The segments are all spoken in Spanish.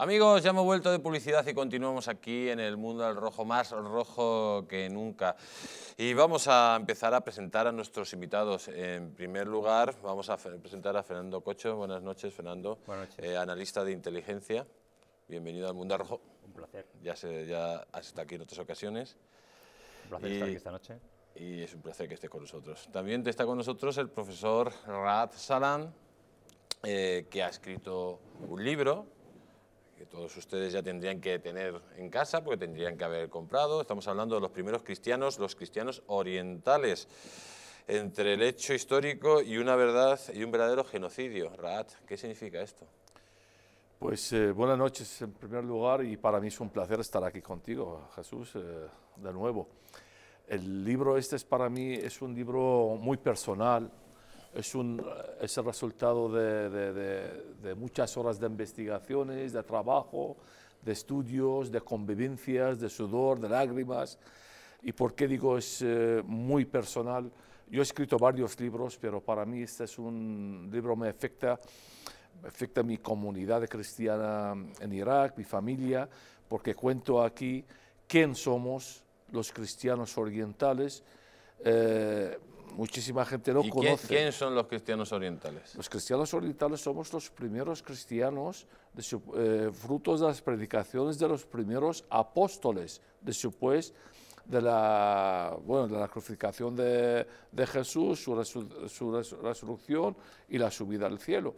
Amigos, ya hemos vuelto de publicidad y continuamos aquí en el mundo del rojo, más rojo que nunca. Y vamos a empezar a presentar a nuestros invitados. En primer lugar, vamos a presentar a Fernando Cocho. Buenas noches, Fernando. Buenas noches. Eh, analista de inteligencia. Bienvenido al mundo del rojo. Un placer. Ya, se, ya has estado aquí en otras ocasiones. Un placer y, estar aquí esta noche. Y es un placer que esté con nosotros. También está con nosotros el profesor Rad Salam, eh, que ha escrito un libro que todos ustedes ya tendrían que tener en casa porque tendrían que haber comprado. Estamos hablando de los primeros cristianos, los cristianos orientales, entre el hecho histórico y una verdad y un verdadero genocidio. Raat, ¿qué significa esto? Pues eh, buenas noches en primer lugar y para mí es un placer estar aquí contigo, Jesús, eh, de nuevo. El libro este es para mí es un libro muy personal, es, un, es el resultado de, de, muchas horas de investigaciones, de trabajo, de estudios, de convivencias, de sudor, de lágrimas. ¿Y por qué digo es eh, muy personal? Yo he escrito varios libros, pero para mí este es un libro me afecta, me afecta a mi comunidad cristiana en Irak, mi familia, porque cuento aquí quién somos los cristianos orientales, eh, muchísima gente no ¿Y conoce. ¿Quién son los cristianos orientales? Los cristianos orientales somos los primeros cristianos, de eh, frutos de las predicaciones de los primeros apóstoles, después de la, bueno, de la crucificación de, Jesús, su, resurrección y la subida al cielo.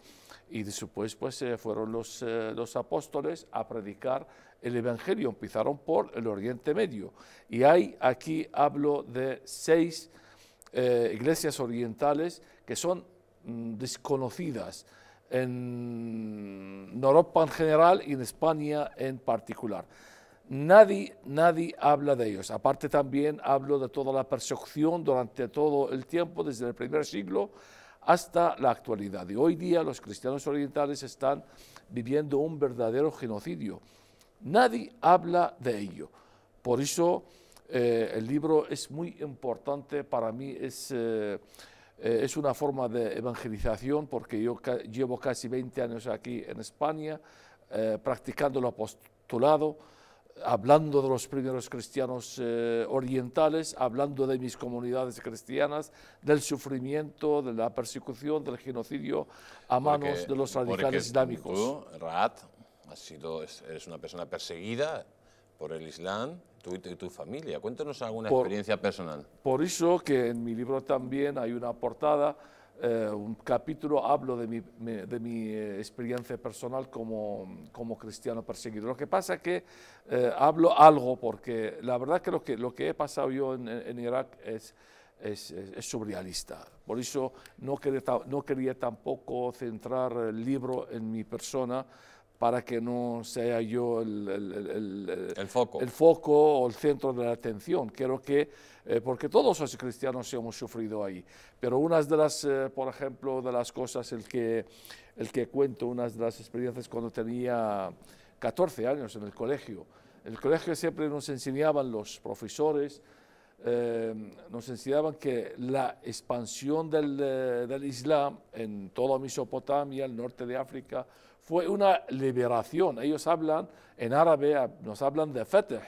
Y después pues, pues eh, fueron los, eh, los apóstoles a predicar el Evangelio, empezaron por el Oriente Medio. Y hay, aquí hablo de seis eh, iglesias orientales que son mm, desconocidas en Europa en general y en España en particular. Nadie, nadie habla de ellos. Aparte también hablo de toda la persecución durante todo el tiempo, desde el primer siglo hasta la actualidad. Y hoy día los cristianos orientales están viviendo un verdadero genocidio. Nadie habla de ello. Por eso eh, el libro es muy importante para mí, es, eh, eh, es una forma de evangelización porque yo llevo casi 20 años aquí en España practicando el apostolado, hablando de los primeros cristianos orientales, hablando de mis comunidades cristianas, del sufrimiento, de la persecución, del genocidio a manos de los radicales islámicos. Tú, Rat, sido, eres una persona perseguida por el Islam, tú y tu familia. Cuéntanos alguna experiencia personal. Por eso que en mi libro también hay una portada, eh, un capítulo, hablo de mi, de mi eh, experiencia personal como, como, cristiano perseguido. Lo que pasa es que eh, hablo algo, porque la verdad que lo que, lo que he pasado yo en, en Irak es... es, es, surrealista. Por eso no quería, no quería tampoco centrar el libro en mi persona, para que no sea yo el, el, el, el foco. foco. o el centro de la atención. Quiero que, eh, porque todos los cristianos hemos sufrido ahí, pero una de las, eh, por ejemplo, de las cosas, el que, el que cuento, una de las experiencias cuando tenía 14 años en el colegio. El colegio siempre nos enseñaban los profesores, eh, nos enseñaban que la expansión del, del Islam en toda Mesopotamia, el norte de África, fue una liberación. Ellos hablan en árabe, nos hablan de Feteh.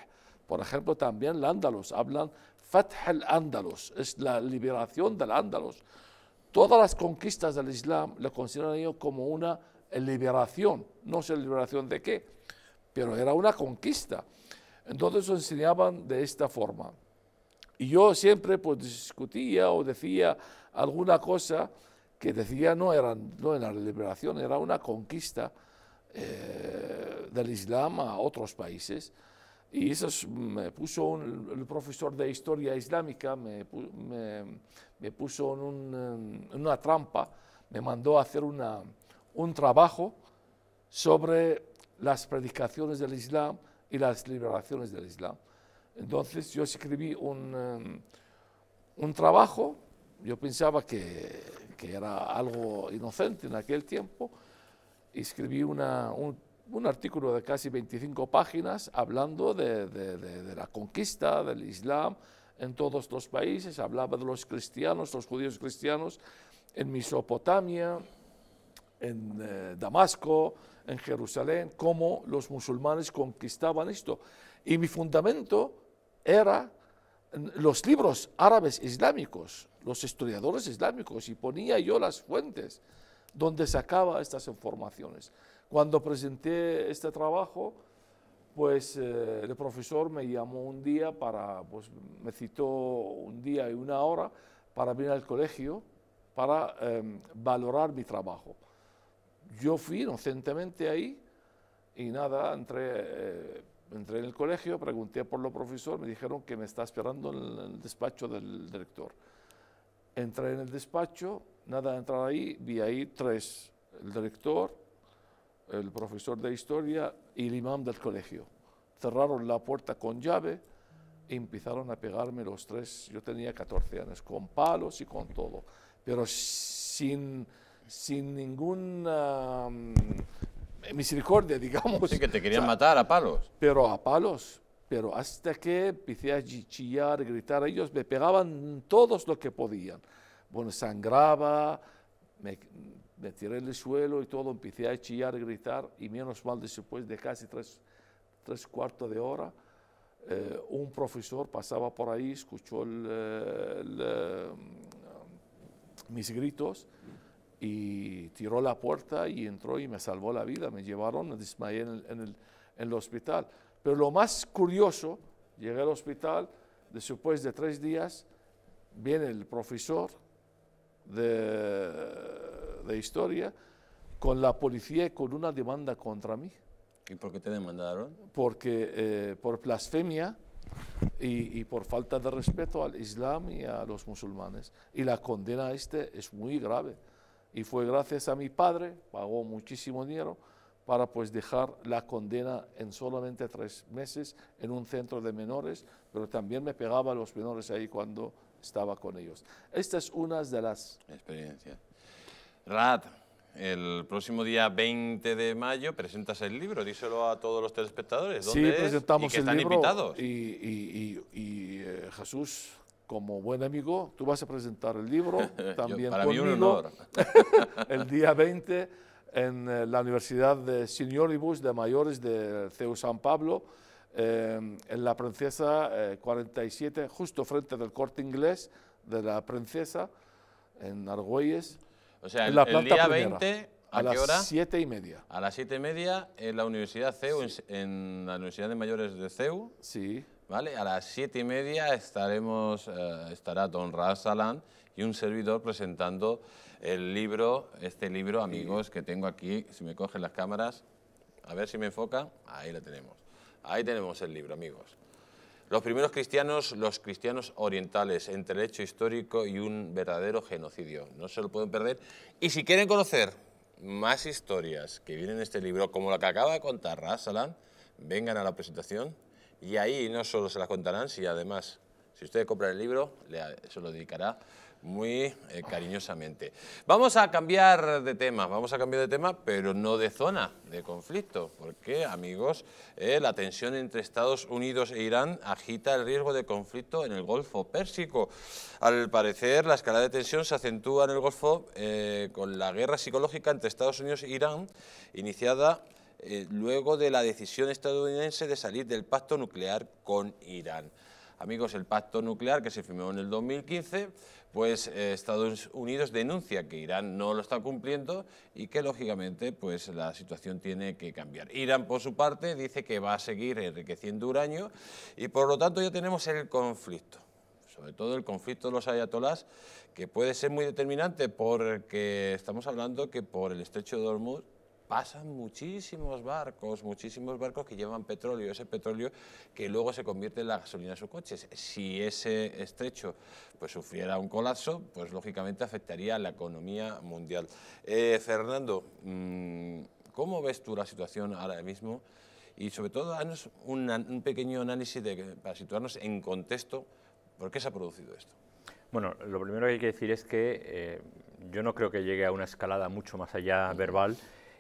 Por ejemplo, también los ándalos, hablan Feteh el ándalos. es la liberación del Andalus. Todas las conquistas del Islam le consideran ellos como una liberación. No sé liberación de qué, pero era una conquista. Entonces enseñaban de esta forma. Y yo siempre pues discutía o decía alguna cosa que decía no, era no era liberación, era una conquista eh, del Islam a otros países. Y eso me puso un, el profesor de historia islámica, me, me, puso en una trampa, me mandó a hacer una, un trabajo sobre las predicaciones del Islam y las liberaciones del Islam. Entonces yo escribí un, em, un trabajo yo pensaba que, era algo inocente en aquel tiempo, escribí un, artículo de casi 25 páginas hablando de, la conquista del Islam en todos los países, hablaba de los cristianos, los judíos cristianos en Mesopotamia, en eh, Damasco, en Jerusalén, cómo los musulmanes conquistaban esto. Y mi fundamento era los libros árabes islámicos, los historiadores islámicos, y ponía yo las fuentes donde sacaba estas informaciones. Cuando presenté este trabajo, pues eh, el profesor me llamó un día para, pues me citó un día y una hora para venir al colegio para em, valorar mi trabajo. Yo fui inocentemente ahí y nada, entre... Eh, entré en el colegio, pregunté por lo profesor, me dijeron que me está esperando en el despacho del director. Entré en el despacho, nada de entrar ahí, vi ahí tres, el director, el profesor de historia y el imán del colegio. Cerraron la puerta con llave y empezaron a pegarme los tres, yo tenía 14 años, con palos y con todo, pero sin, sin ninguna... Mm, misericordia, digamos. Sí, que te querían matar a palos. Pero a palos. Pero hasta que empecé a chillar, gritar, ellos me pegaban todos lo que podían. Bueno, sangraba, me, tiré en el suelo y todo, empecé a chillar, y gritar, y menos mal después de casi tres, tres cuartos de hora, eh, un profesor pasaba por ahí, escuchó eh, mis gritos y tiró la puerta y entró y me salvó la vida. Me llevaron, me desmayé en el, hospital. Pero lo más curioso, llegué al hospital, después de tres días, viene el profesor de, de historia con la policía y con una demanda contra mí. ¿Y por qué te demandaron? Porque eh, por blasfemia y, y, por falta de respeto al Islam y a los musulmanes. Y la condena a este es muy grave y fue gracias a mi padre, pagó muchísimo dinero, para pues dejar la condena en solamente tres meses en un centro de menores, pero también me pegaba a los menores ahí cuando estaba con ellos. Esta es una de las experiencias. Rad, el próximo día 20 de mayo presentas el libro, díselo a todos los telespectadores. ¿dónde sí, presentamos es? ¿Y están invitados. Y, eh, Jesús, como buen amigo, tú vas a presentar el libro también conmigo, un honor. el día 20 en eh, la Universidad de Senioribus de Mayores de CEU San Pablo, eh, en la Princesa 47, eh, justo frente del corte inglés de la Princesa, en Argüelles. O sea, el, día 20, ¿a, qué hora? A las 7 y media. A las 7 y media en la Universidad CEU, en, en, la Universidad de Mayores de CEU. Sí. A las siete y media estaremos, eh, estará Don Rasalan y un servidor presentando el libro, este libro, amigos, que tengo aquí, si me cogen las cámaras, a ver si me enfoca, ahí lo tenemos. Ahí tenemos el libro, amigos. Los primeros cristianos, los cristianos orientales, entre el hecho histórico y un verdadero genocidio. No se lo pueden perder. Y si quieren conocer más historias que vienen en este libro, como la que acaba de contar Rasalan, vengan a la presentación y ahí no solo se las contarán, si además, si usted compra el libro, se lo dedicará muy eh, cariñosamente. Vamos a cambiar de tema, vamos a cambiar de tema, pero no de zona de conflicto, porque, amigos, eh, la tensión entre Estados Unidos e Irán agita el riesgo de conflicto en el Golfo Pérsico. Al parecer, la escala de tensión se acentúa en el Golfo eh, con la guerra psicológica entre Estados Unidos e Irán, iniciada eh, luego de la decisión estadounidense de salir del pacto nuclear con Irán. Amigos, el pacto nuclear que se firmó en el 2015, pues eh, Estados Unidos denuncia que Irán no lo está cumpliendo y que lógicamente pues la situación tiene que cambiar. Irán por su parte dice que va a seguir enriqueciendo uranio y por lo tanto ya tenemos el conflicto sobre todo el conflicto de los ayatolás, que puede ser muy determinante porque estamos hablando que por el estrecho de Hormuz pasan muchísimos barcos, muchísimos barcos que llevan petróleo, ese petróleo que luego se convierte en la gasolina de sus coches. Si ese estrecho pues, sufriera un colapso, pues lógicamente afectaría a la economía mundial. Eh, Fernando, mm, ¿cómo ves tú la situación ahora mismo? Y sobre todo, danos un, pequeño análisis de, para situarnos en contexto, ¿por qué se ha producido esto? Bueno, lo primero que hay que decir es que eh, yo no creo que llegue a una escalada mucho más allá verbal.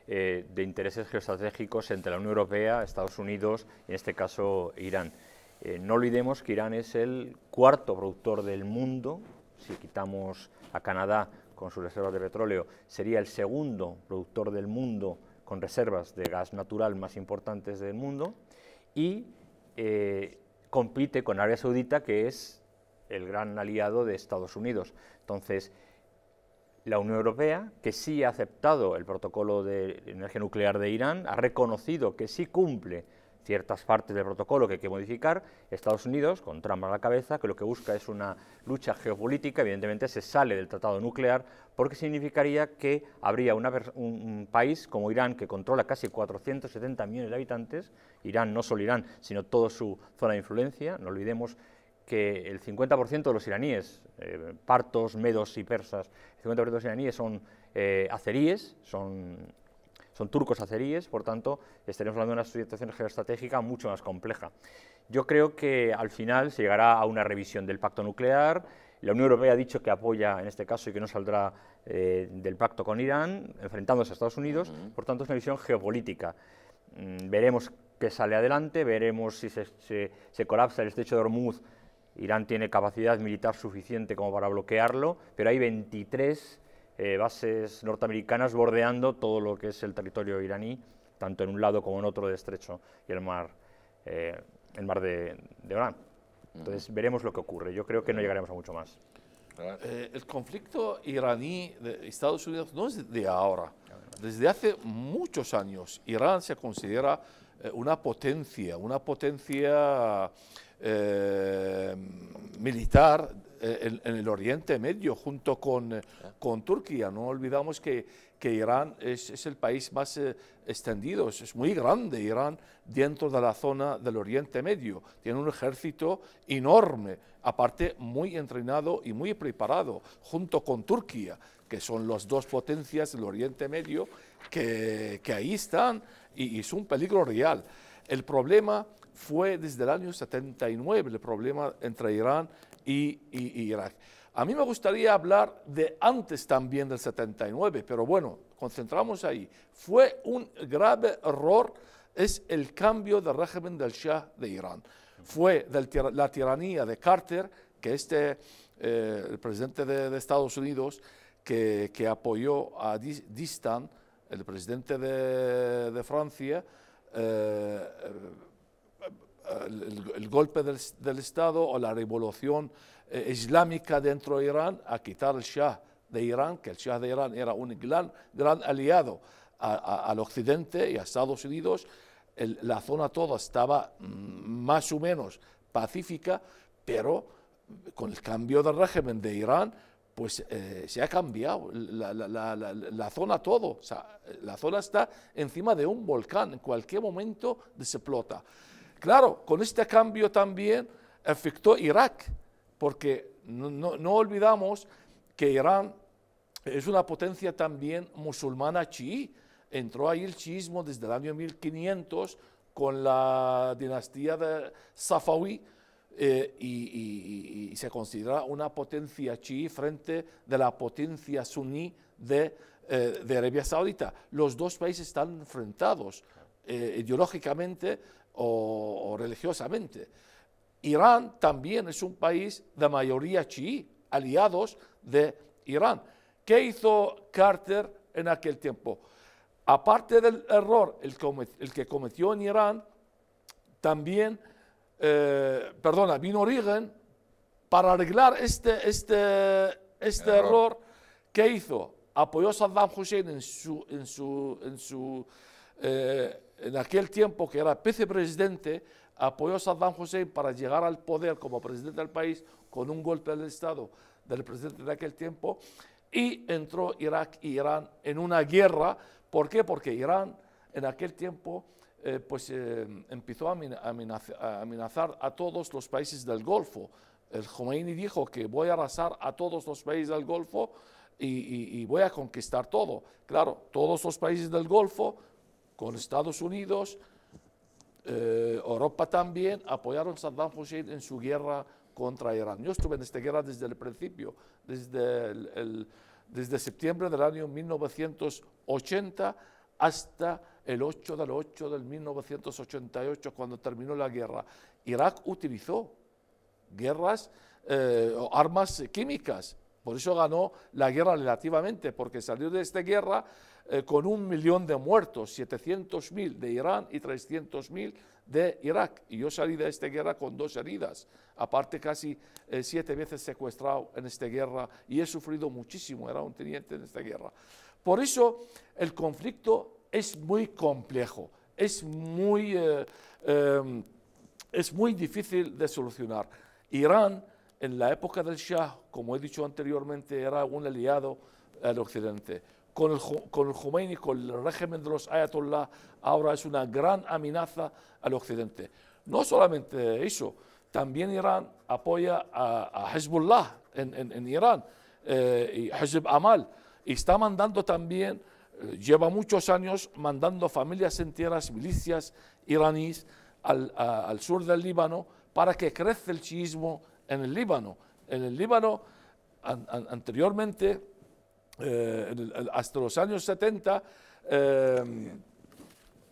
Eh, de intereses geoestratégicos entre la Unión Europea, Estados Unidos y en este caso Irán. Eh, no olvidemos que Irán es el cuarto productor del mundo, si quitamos a Canadá con sus reservas de petróleo, sería el segundo productor del mundo con reservas de gas natural más importantes del mundo y eh, compite con Arabia Saudita, que es el gran aliado de Estados Unidos. Entonces, la Unión Europea, que sí ha aceptado el protocolo de energía nuclear de Irán, ha reconocido que sí cumple ciertas partes del protocolo que hay que modificar, Estados Unidos, con trampa a la cabeza, que lo que busca es una lucha geopolítica, evidentemente se sale del tratado nuclear, porque significaría que habría un, un, país como Irán, que controla casi 470 millones de habitantes, Irán, no solo Irán, sino toda su zona de influencia, no olvidemos que el 50% de los iraníes, eh, partos, medos y persas, el 50% de los iraníes son eh, aceríes, son, son turcos azeríes, por tanto, estaremos hablando de una situación geoestratégica mucho más compleja. Yo creo que al final se llegará a una revisión del pacto nuclear, la Unión Europea ha dicho que apoya en este caso y que no saldrá eh, del pacto con Irán, enfrentándose a Estados Unidos, por tanto es una visión geopolítica. Mm, veremos qué sale adelante, veremos si se, se, se colapsa el estrecho de Hormuz Irán tiene capacidad militar suficiente como para bloquearlo, pero hay 23 eh, bases norteamericanas bordeando todo lo que es el territorio iraní, tanto en un lado como en otro de estrecho y el mar, eh, el mar de, de Entonces veremos lo que ocurre. Yo creo que no llegaremos a mucho más. Eh, el conflicto iraní de Estados Unidos no es de ahora. Desde hace muchos años Irán se considera una potencia, una potencia eh, militar eh, en, el Oriente Medio junto con, eh, ah. con Turquía. No olvidamos que, Irán es, el país más extendido, es, muy grande Irán dentro de la zona del Oriente Medio. Tiene un ejército enorme, aparte muy entrenado y muy preparado, junto con Turquía, que son las dos potencias del Oriente Medio que, ahí están y, y es un peligro real. El problema fue desde el año 79 el problema entre Irán y, Irak. A mí me gustaría hablar de antes también del 79, pero bueno, concentramos ahí. Fue un grave error, es el cambio del régimen del Shah de Irán. Fue la tiranía de Carter, que este, eh, el presidente de, Estados Unidos, que, apoyó a Distan, el presidente de, Francia, eh, eh, el, golpe del, Estado o la revolución eh, islámica dentro de Irán a quitar el Shah de Irán, que el Shah de Irán era un gran, aliado al Occidente y a Estados Unidos. la zona toda estaba mm, más o menos pacífica, pero con el cambio del régimen de Irán, pues eh, se ha cambiado la, la, la, la zona todo. O sea, la zona está encima de un volcán, en cualquier momento se explota. Claro, con este cambio también afectó Irak, porque no, olvidamos que Irán es una potencia también musulmana chií. Entró ahí el chiismo desde el año 1500 con la dinastía de Safawi eh, y, se considera una potencia chií frente de la potencia suní de eh, Arabia Saudita. Los dos países están enfrentados. Eh, ideológicamente o, religiosamente. Irán también es un país de mayoría chií, aliados de Irán. ¿Qué hizo Carter en aquel tiempo? Aparte del error el, que cometió en Irán, también, eh, perdona, vino Reagan para arreglar este, este, este error. ¿Qué hizo? Apoyó a Saddam Hussein en su, en su, en su eh, en aquel tiempo que era vicepresidente, apoyó a Saddam Hussein para llegar al poder como presidente del país con un golpe del Estado del presidente de aquel tiempo. Y entró Irak e Irán en una guerra. ¿Por qué? Porque Irán en aquel tiempo eh, pues, eh, empezó a amenazar, a todos los países del Golfo. El Khomeini dijo que voy a arrasar a todos los países del Golfo y voy a conquistar todo. Claro, todos los países del Golfo con Estados Unidos, eh, Europa también, apoyaron a Saddam Hussein en su guerra contra Irán. Yo estuve en esta guerra desde el principio, desde, desde septiembre del año 1980 hasta el 8 del 8 del 1988, cuando terminó la guerra. Irak utilizó guerras, eh, armas químicas, por eso ganó la guerra relativamente, porque salió de esta guerra eh, con un millón de muertos, 700.000 de Irán y 300.000 de Irak. Y yo salí de esta guerra con dos heridas, aparte casi eh, siete veces secuestrado en esta guerra y he sufrido muchísimo, era un teniente en esta guerra. Por eso el conflicto es muy complejo, es muy, eh, em, es muy difícil de solucionar. Irán, en la época del Shah, como he dicho anteriormente, era un aliado al occidente con el, con Khomeini, con el régimen de los ayatollah, ahora es una gran amenaza al occidente. No solamente eso, también Irán apoya a, Hezbollah en, Irán, eh, y Amal, y está mandando también, eh, lleva muchos años mandando familias enteras, milicias iraníes al, sur del Líbano para que crezca el chiismo en el Líbano. En el Líbano, anteriormente, eh, hasta los años 70, eh,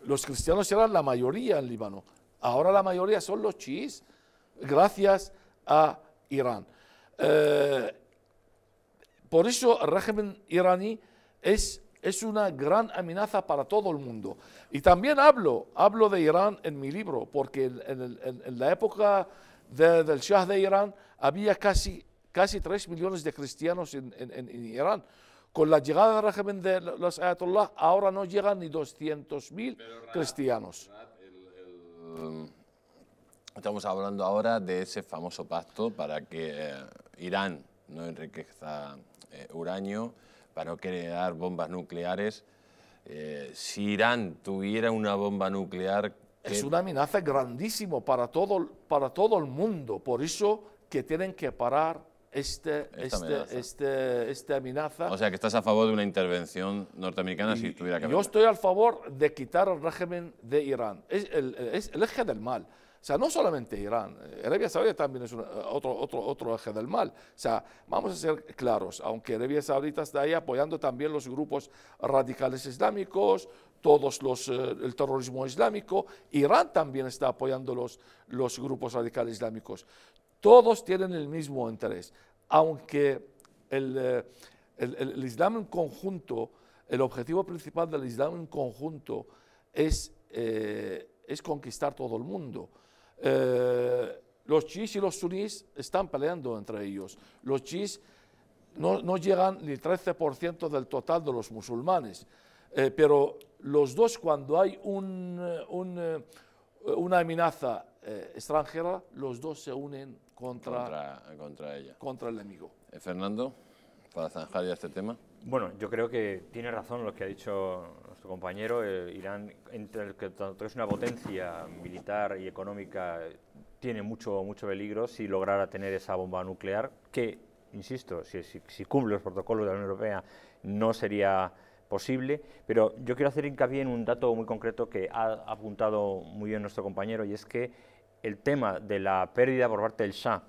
los cristianos eran la mayoría en Líbano. Ahora la mayoría son los chiíes, gracias a Irán. Eh, por eso el régimen iraní es, es una gran amenaza para todo el mundo. Y también hablo, hablo de Irán en mi libro, porque en, la época del Shah de Irán había casi casi 3 millones de cristianos en, Irán. Con la llegada del régimen de los ayatollah, ahora no llegan ni 200.000 cristianos. estamos hablando ahora de ese famoso pacto para que eh, Irán no enriquezca eh, uranio, para no crear bombas nucleares. Eh, si Irán tuviera una bomba nuclear... Es una amenaza grandísima para todo, para todo el mundo. Por eso que tienen que parar este, esta, este, este, este, amenaza. O sea, que estás a favor de una intervención norteamericana si tuviera que Yo estoy a favor de quitar el régimen de Irán. Es el, eje del mal. O sea, no solamente Irán, Arabia Saudita también es otro, otro, otro eje del mal. O sea, vamos a ser claros, aunque Arabia Saudita está ahí apoyando también los grupos radicales islámicos, todos los, eh, el terrorismo islámico, Irán también está apoyando los grupos radicales islámicos. Todos tienen el mismo interés, aunque eh, el, Islam en conjunto, el objetivo principal del Islam en conjunto es, eh, es conquistar todo el mundo. Eh, los chiís y los sunís están peleando entre ellos. Los chiís no, llegan ni 13% del total de los musulmanes, pero los dos cuando hay un, una amenaza eh, extranjera, los dos se unen contra, contra, ella. Contra el enemigo. Eh, Fernando, para zanjar ya este tema. Bueno, yo creo que tiene razón lo que ha dicho nuestro compañero. Eh, Irán, entre el que es una potencia militar y económica, tiene mucho, mucho peligro si lograra tener esa bomba nuclear, que, insisto, si, si, si cumple los protocolos de la Unión Europea, no sería posible, pero yo quiero hacer hincapié en un dato muy concreto que ha apuntado muy bien nuestro compañero y es que el tema de la pérdida por parte del Shah,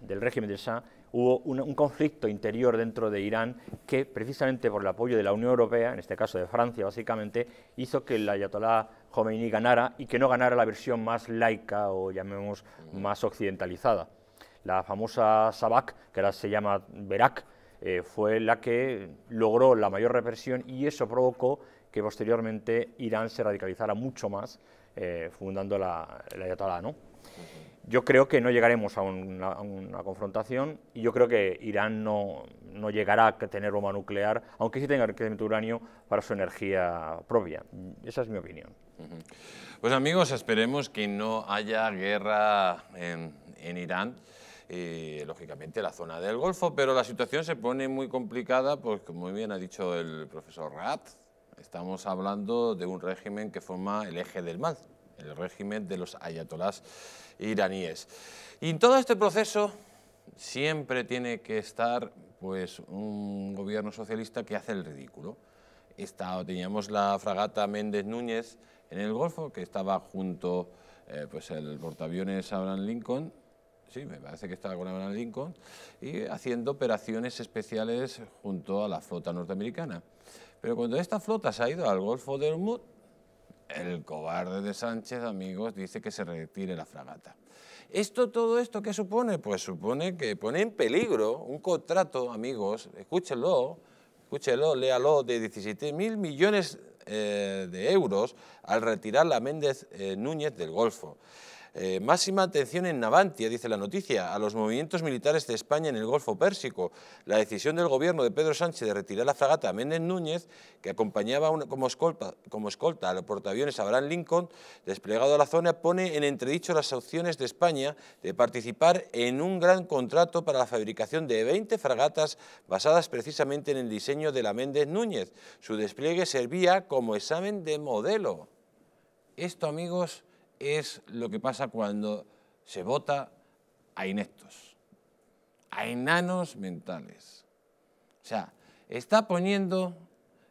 del régimen del Shah, hubo un, conflicto interior dentro de Irán que, precisamente por el apoyo de la Unión Europea, en este caso de Francia básicamente, hizo que el ayatolá Khomeini ganara y que no ganara la versión más laica o llamemos más occidentalizada. La famosa Sabak, que ahora se llama Berak, eh, fue la que logró la mayor represión y eso provocó que posteriormente Irán se radicalizara mucho más, eh, fundando la, la ayatolá, ¿no? Yo creo que no llegaremos a una, confrontación y yo creo que Irán no, llegará a tener bomba nuclear, aunque sí tenga arquitecto uranio para su energía propia. Esa es mi opinión. Pues amigos, esperemos que no haya guerra en, Irán. Y, eh, lógicamente la zona del Golfo, pero la situación se pone muy complicada, porque, muy bien ha dicho el profesor Rat, estamos hablando de un régimen que forma el eje del mal, el régimen de los ayatolás iraníes. Y en todo este proceso siempre tiene que estar pues, un gobierno socialista que hace el ridículo. teníamos la fragata Méndez Núñez en el Golfo, que estaba junto al eh, pues el portaaviones Abraham Lincoln, sí, me parece que estaba con Abraham Lincoln, y haciendo operaciones especiales junto a la flota norteamericana. Pero cuando esta flota se ha ido al Golfo de Hormuz, el cobarde de Sánchez, amigos, dice que se retire la fragata. ¿Esto, todo esto, qué supone? Pues supone que pone en peligro un contrato, amigos, escúchenlo, escúchenlo, léalo, de 17.000 millones eh, de euros al retirar la Méndez eh, Núñez del Golfo. Eh, máxima atención en Navantia, dice la noticia, a los movimientos militares de España en el Golfo Pérsico. La decisión del gobierno de Pedro Sánchez de retirar la fragata Méndez Núñez, que acompañaba como, escolta, como a los portaaviones Abraham Lincoln, desplegado a la zona, pone en entredicho las opciones de España de participar en un gran contrato para la fabricación de 20 fragatas basadas precisamente en el diseño de la Méndez Núñez. Su despliegue servía como examen de modelo. Esto, amigos, es lo que pasa cuando se vota a inectos, a enanos mentales. O sea, está poniendo,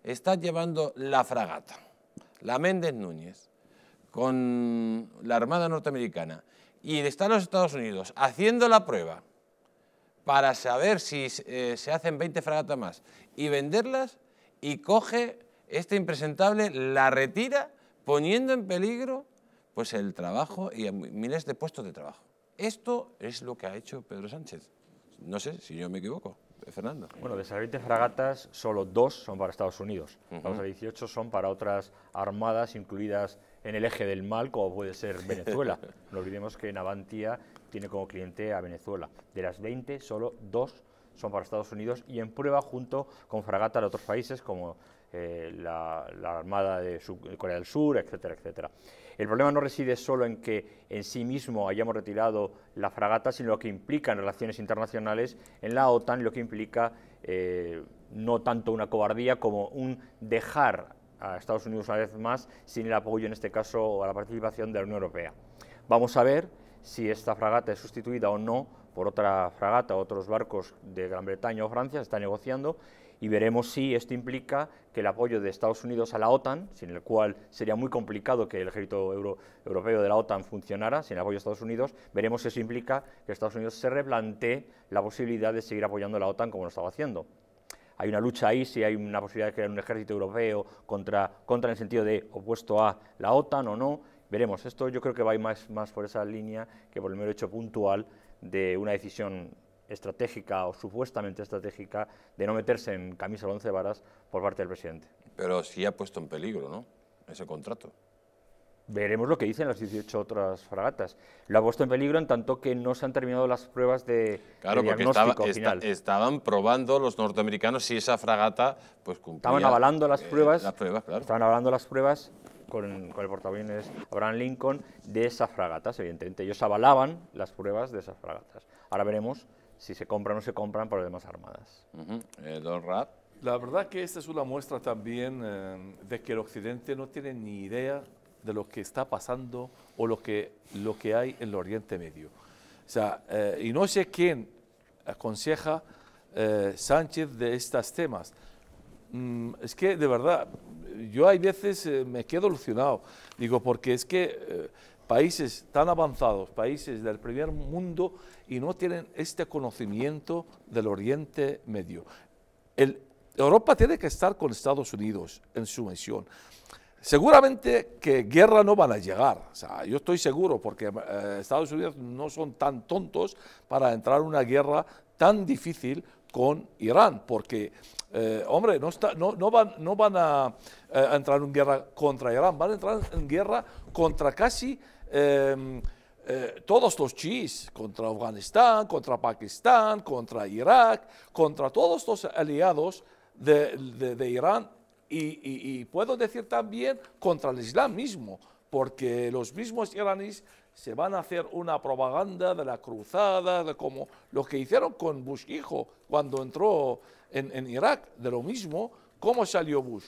está llevando la fragata, la Méndez Núñez, con la Armada Norteamericana y está los Estados Unidos haciendo la prueba para saber si se eh, hacen 20 fragatas más y venderlas y coge este impresentable, la retira poniendo en peligro pues el trabajo y miles de puestos de trabajo. Esto es lo que ha hecho Pedro Sánchez. No sé si yo me equivoco. Fernando. Bueno, de esas 20 fragatas, solo dos son para Estados Unidos. Los a 18 son para otras armadas incluidas en el eje del mal, como puede ser Venezuela. no olvidemos que Navantia tiene como cliente a Venezuela. De las 20, solo dos son para Estados Unidos y en prueba junto con fragatas de otros países como eh, la, Armada de Corea del Sur, etcétera, etcétera. El problema no reside solo en que en sí mismo hayamos retirado la fragata, sino lo que implica en relaciones internacionales en la OTAN, lo que implica eh, no tanto una cobardía como un dejar a Estados Unidos una vez más sin el apoyo, en este caso, a la participación de la Unión Europea. Vamos a ver si esta fragata es sustituida o no por otra fragata, otros barcos de Gran Bretaña o Francia, se está negociando y veremos si esto implica que el apoyo de Estados Unidos a la OTAN, sin el cual sería muy complicado que el ejército europeo de la OTAN funcionara, sin el apoyo de Estados Unidos, veremos si eso implica que Estados Unidos se replantee la posibilidad de seguir apoyando a la OTAN como lo estaba haciendo hay una lucha ahí, si hay una posibilidad de crear un ejército europeo contra, contra en el sentido de opuesto a la OTAN o no, veremos. Esto yo creo que va más, más por esa línea que por el mero hecho puntual de una decisión estratégica o supuestamente estratégica de no meterse en camisa de once varas por parte del presidente. Pero sí ha puesto en peligro, ¿no? Ese contrato. Veremos lo que dicen las 18 otras fragatas. Lo ha puesto en peligro en tanto que no se han terminado las pruebas de, diagnóstico estaban probando los norteamericanos si esa fragata pues cumplía. Estaban avalando las eh, pruebas. Las pruebas claro. Estaban avalando las pruebas con, el portaaviones Abraham Lincoln de esas fragatas, evidentemente. Ellos avalaban las pruebas de esas fragatas. Ahora veremos si se compran o no se compran problemas demás armadas. Eh, don La verdad que esta es una muestra también eh, de que el Occidente no tiene ni idea de lo que está pasando o lo que, lo que hay en el Oriente Medio. O sea, eh, y no sé quién aconseja Sánchez de estos temas. Mm, es que de verdad, yo hay veces me quedo alucinado, digo, porque es que países tan avanzados, países del primer mundo, y no tienen este conocimiento del Oriente Medio. Europa tiene que estar con Estados Unidos en su misión. Seguramente que guerra no van a llegar, yo estoy seguro, porque eh, Estados Unidos no son tan tontos para entrar en una guerra tan difícil con Irán, porque, eh, hombre, no, van, eh, a, entrar en guerra contra Irán, van a entrar en guerra contra casi Em, eh, todos los chis contra Afganistán, contra Pakistán, contra Irak, contra todos los aliados de, Irán y, puedo decir también contra el Islam mismo, porque los mismos iraníes se van a hacer una propaganda de la cruzada, de como lo que hicieron con Bush hijo cuando entró en, en Irak, de lo mismo, ¿cómo salió Bush?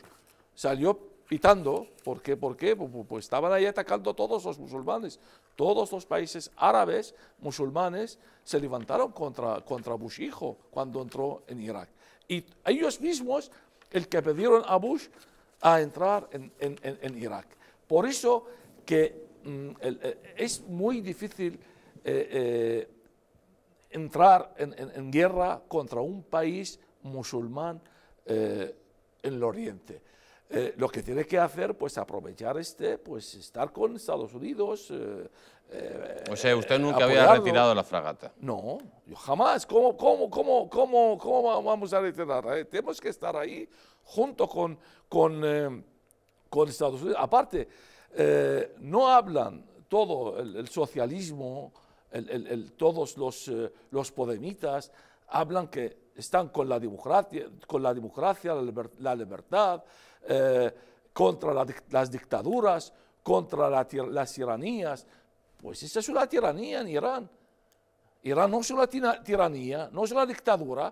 Salió pitando. ¿Por qué? ¿Por qué? Pues, pues, pues estaban ahí atacando a todos los musulmanes. Todos los países árabes, musulmanes, se levantaron contra, contra Bush hijo cuando entró en Irak. Y ellos mismos, el que pidieron a Bush a entrar en, Irak. Por eso que mm, eh, es muy difícil eh, eh, entrar en, guerra contra un país musulmán en el oriente. Eh, lo que tiene que hacer, pues aprovechar este, pues estar con Estados Unidos. Eh, eh, o sea, usted nunca había retirado la fragata. No, yo jamás. ¿Cómo, cómo, cómo, cómo, cómo vamos a retirar Tenemos que estar ahí junto con, con, con Estados Unidos. Aparte, no hablan todo el, socialismo, el, todos los, los podemitas, hablan que están con la democracia, con la, democracia la libertad eh, contra las dictaduras, contra la, las tiranías. Pues esa es una tiranía en Irán. Irán no es una tiranía, no es una dictadura.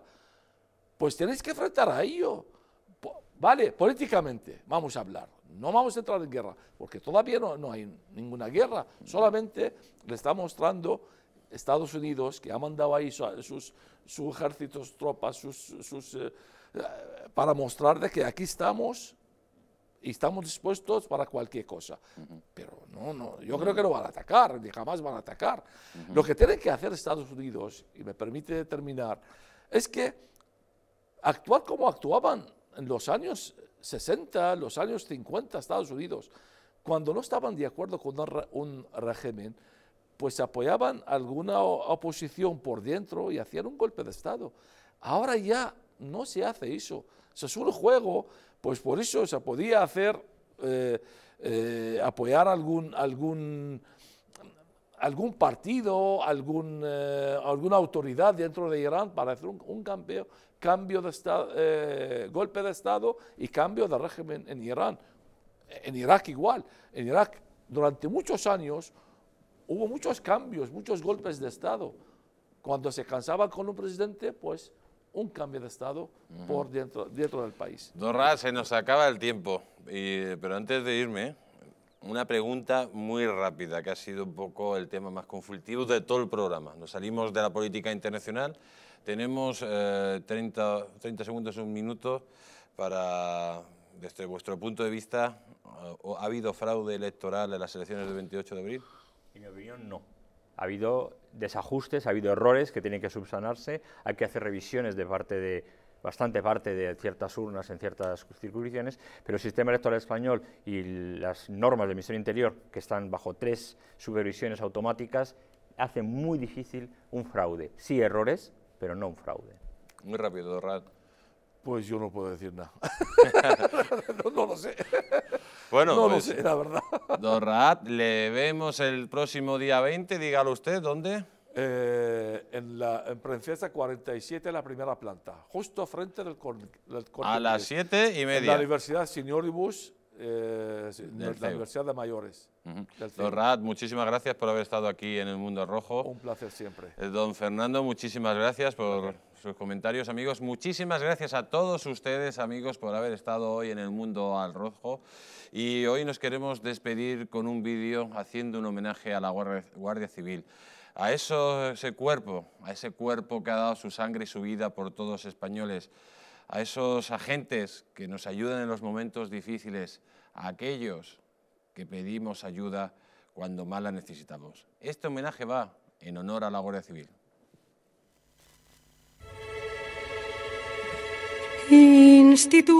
Pues tenéis que enfrentar a ello. Vale, políticamente vamos a hablar. No vamos a entrar en guerra, porque todavía no, hay ninguna guerra. Solamente le está mostrando Estados Unidos, que ha mandado ahí sus, sus ejércitos, tropas, sus, sus eh, para mostrar que aquí estamos y estamos dispuestos para cualquier cosa. Pero no, no, yo creo que no van a atacar, ni jamás van a atacar. Lo que tiene que hacer Estados Unidos, y me permite terminar, es que actuar como actuaban en los años 60, los años 50 Estados Unidos, cuando no estaban de acuerdo con un régimen, pues apoyaban alguna oposición por dentro y hacían un golpe de Estado. Ahora ya no se hace eso. Se es un juego pues por eso se podía hacer, eh, eh, apoyar algún, algún, algún partido, algún, eh, alguna autoridad dentro de Irán para hacer un, cambio, de golpe de Estado y cambio de régimen en Irán. En Irak igual. En Irak durante muchos años hubo muchos cambios, muchos golpes de Estado. Cuando se cansaba con un presidente, pues un cambio de Estado por dentro, dentro del país. Dorra, se nos acaba el tiempo, pero antes de irme, una pregunta muy rápida, que ha sido un poco el tema más conflictivo de todo el programa. Nos salimos de la política internacional, tenemos 30, eh, 30 segundos, un minuto, para, desde vuestro punto de vista, eh, ¿ha habido fraude electoral en las elecciones del 28 de abril? En mi opinión, no. Ha habido desajustes, ha habido errores que tienen que subsanarse, hay que hacer revisiones de parte de bastante parte de ciertas urnas en ciertas circunscripciones, pero el sistema electoral español y las normas de Ministerio interior, que están bajo tres supervisiones automáticas, hacen muy difícil un fraude. Sí errores, pero no un fraude. Muy rápido, Rad. Pues yo no puedo decir nada. no, lo sé. Bueno, no lo pues, sé, la verdad. Don le vemos el próximo día 20, dígalo usted, ¿dónde? Eh, en la en Princesa 47, la primera planta, justo frente del, A las 7 y media. la Universidad Senioribus, eh, la Universidad de Mayores. Don muchísimas gracias por haber estado aquí en El Mundo Rojo. Un placer siempre. Eh, don Fernando, muchísimas gracias por sus comentarios, amigos. Muchísimas gracias a todos ustedes, amigos, por haber estado hoy en el Mundo al Rojo. Y hoy nos queremos despedir con un vídeo haciendo un homenaje a la Guardia, Civil. A ese cuerpo, a ese cuerpo que ha dado su sangre y su vida por todos los españoles. A esos agentes que nos ayudan en los momentos difíciles. A aquellos que pedimos ayuda cuando más la necesitamos. Este homenaje va en honor a la Guardia Civil. instituto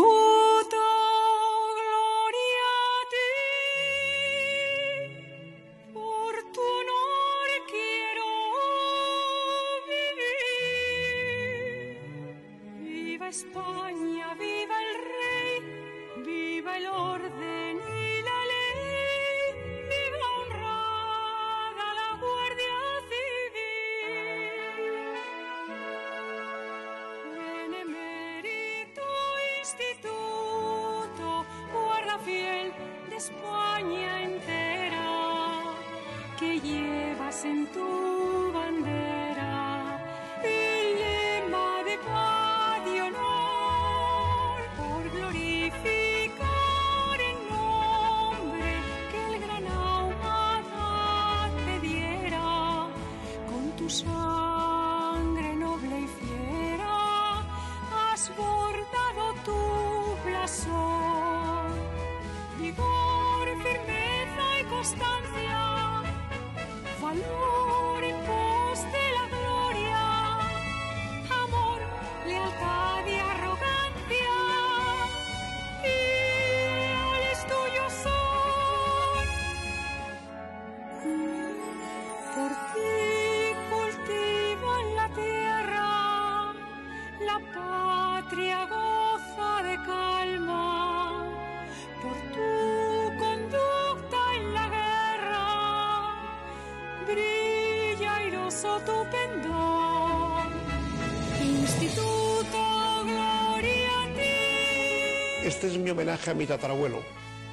Este es mi homenaje a mi tatarabuelo,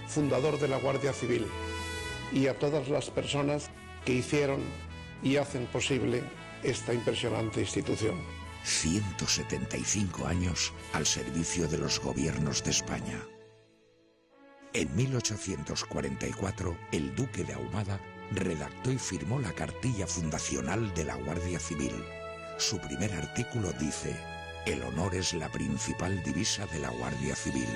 fundador de la Guardia Civil, y a todas las personas que hicieron y hacen posible esta impresionante institución. 175 años al servicio de los gobiernos de España. En 1844, el duque de Ahumada redactó y firmó la cartilla fundacional de la Guardia Civil. Su primer artículo dice, el honor es la principal divisa de la Guardia Civil.